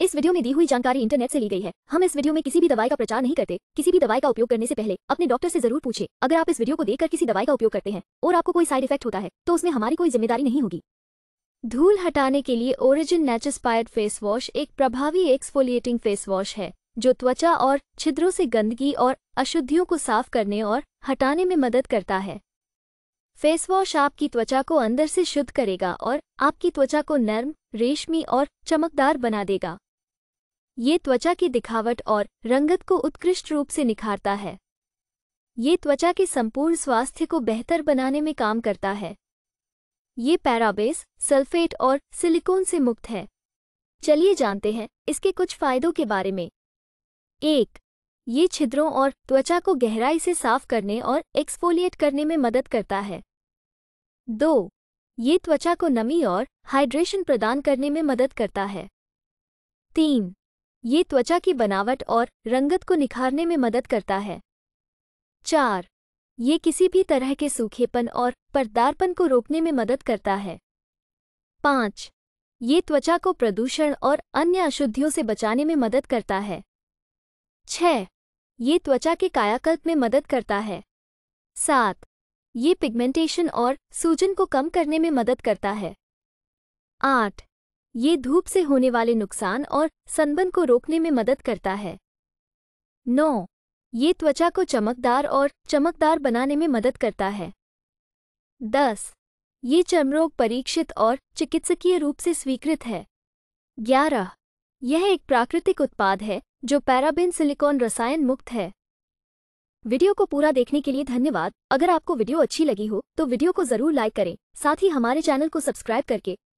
इस वीडियो में दी हुई जानकारी इंटरनेट से ली गई है हम इस वीडियो में किसी भी दवाई का प्रचार नहीं करते किसी भी दवाई का उपयोग करने से पहले अपने डॉक्टर से जरूर पूछे अगर आप इस वीडियो को देखकर किसी दवाई का उपयोग करते हैं और आपको कोई साइड इफेक्ट होता है तो उसमें हमारी कोई जिम्मेदारी नहीं होगी धूल हटाने के लिए ओरिजिन नेचस्पायर्ड फेस वॉश एक प्रभावी एक्सफोलिएटिंग फेस वॉश है जो त्वचा और छिद्रों से गंदगी और अशुद्धियों को साफ करने और हटाने में मदद करता है फेस वॉश आपकी त्वचा को अंदर से शुद्ध करेगा और आपकी त्वचा को नर्म रेशमी और चमकदार बना देगा ये त्वचा की दिखावट और रंगत को उत्कृष्ट रूप से निखारता है ये त्वचा के संपूर्ण स्वास्थ्य को बेहतर बनाने में काम करता है ये पैराबेस सल्फेट और सिलिकॉन से मुक्त है चलिए जानते हैं इसके कुछ फायदों के बारे में एक ये छिद्रों और त्वचा को गहराई से साफ करने और एक्सफोलिएट करने में मदद करता है दो ये त्वचा को नमी और हाइड्रेशन प्रदान करने में मदद करता है तीन ये त्वचा की बनावट और रंगत को निखारने में मदद करता है चार ये किसी भी तरह के सूखेपन और पर्दारपन को रोकने में मदद करता है पाँच ये त्वचा को प्रदूषण और अन्य अशुद्धियों से बचाने में मदद करता है छः ये त्वचा के कायाकल्प में मदद करता है सात ये पिगमेंटेशन और सूजन को कम करने में मदद करता है आठ ये धूप से होने वाले नुकसान और सनबन को रोकने में मदद करता है नौ ये त्वचा को चमकदार और चमकदार बनाने में मदद करता है दस ये चर्मरोग परीक्षित और चिकित्सकीय रूप से स्वीकृत है ग्यारह यह एक प्राकृतिक उत्पाद है जो पैराबिन सिलिकॉन रसायन मुक्त है वीडियो को पूरा देखने के लिए धन्यवाद अगर आपको वीडियो अच्छी लगी हो तो वीडियो को जरूर लाइक करें साथ ही हमारे चैनल को सब्सक्राइब करके